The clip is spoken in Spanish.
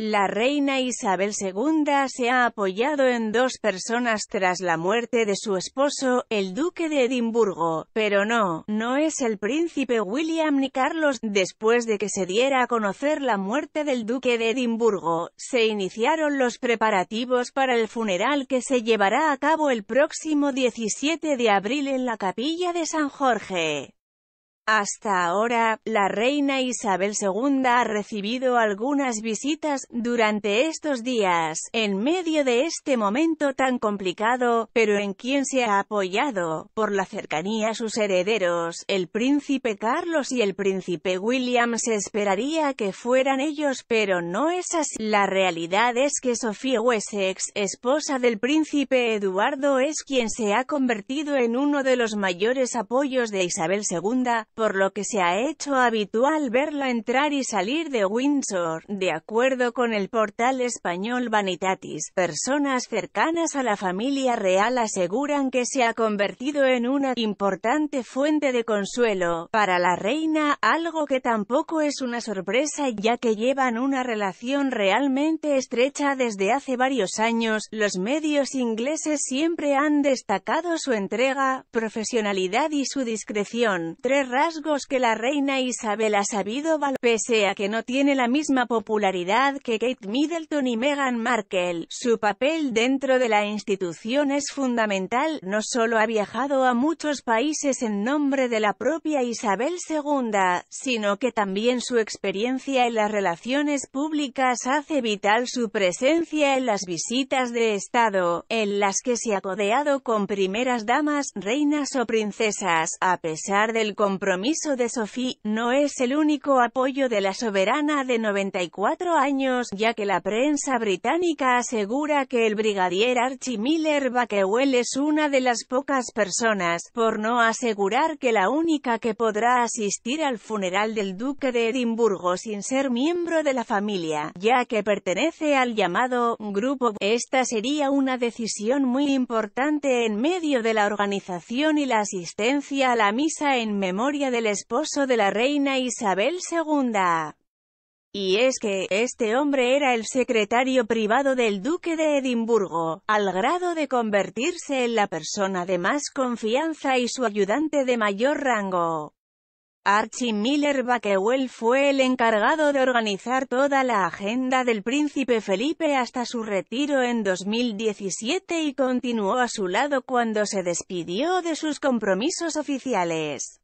La reina Isabel II se ha apoyado en dos personas tras la muerte de su esposo, el duque de Edimburgo, pero no, no es el príncipe William ni Carlos. Después de que se diera a conocer la muerte del duque de Edimburgo, se iniciaron los preparativos para el funeral que se llevará a cabo el próximo 17 de abril en la capilla de San Jorge. Hasta ahora, la reina Isabel II ha recibido algunas visitas, durante estos días, en medio de este momento tan complicado, pero en quien se ha apoyado, por la cercanía a sus herederos, el príncipe Carlos y el príncipe William se esperaría que fueran ellos, pero no es así. La realidad es que Sofía Wessex, esposa del príncipe Eduardo es quien se ha convertido en uno de los mayores apoyos de Isabel II, por lo que se ha hecho habitual verla entrar y salir de Windsor. De acuerdo con el portal español Vanitatis, personas cercanas a la familia real aseguran que se ha convertido en una importante fuente de consuelo para la reina, algo que tampoco es una sorpresa ya que llevan una relación realmente estrecha desde hace varios años. Los medios ingleses siempre han destacado su entrega, profesionalidad y su discreción que la reina Isabel ha sabido valorar. Pese a que no tiene la misma popularidad que Kate Middleton y Meghan Markle, su papel dentro de la institución es fundamental, no solo ha viajado a muchos países en nombre de la propia Isabel II, sino que también su experiencia en las relaciones públicas hace vital su presencia en las visitas de Estado, en las que se ha codeado con primeras damas, reinas o princesas, a pesar del compromiso permiso de Sophie, no es el único apoyo de la soberana de 94 años, ya que la prensa británica asegura que el brigadier Archie Miller Bakewell es una de las pocas personas, por no asegurar que la única que podrá asistir al funeral del duque de Edimburgo sin ser miembro de la familia, ya que pertenece al llamado grupo. Esta sería una decisión muy importante en medio de la organización y la asistencia a la misa en memoria del esposo de la reina Isabel II. Y es que, este hombre era el secretario privado del duque de Edimburgo, al grado de convertirse en la persona de más confianza y su ayudante de mayor rango. Archie Miller Bakewell fue el encargado de organizar toda la agenda del príncipe Felipe hasta su retiro en 2017 y continuó a su lado cuando se despidió de sus compromisos oficiales.